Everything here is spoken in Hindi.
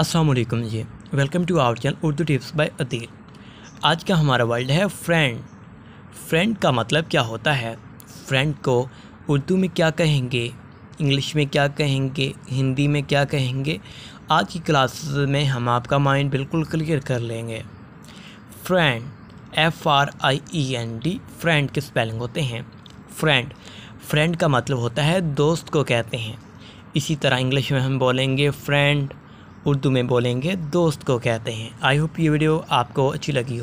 Aslam ji welcome to our channel Urdu tips by Atir आज का हमारा वर्ल्ड है फ्रेंड फ्रेंड का मतलब क्या होता है फ्रेंड को उर्दू में क्या कहेंगे इंग्लिश में क्या कहेंगे हिंदी में क्या कहेंगे आज की क्लास में हम आपका माइंड बिल्कुल क्लियर कर लेंगे friend F R I E N D friend के स्पेलिंग होते हैं फ्रेंड फ्रेंड का मतलब होता है दोस्त को कहते हैं इसी तरह इंग्लिश में हम बोलेंगे फ्रेंड उर्दू में बोलेंगे दोस्त को कहते हैं आई होप ये वीडियो आपको अच्छी लगी हो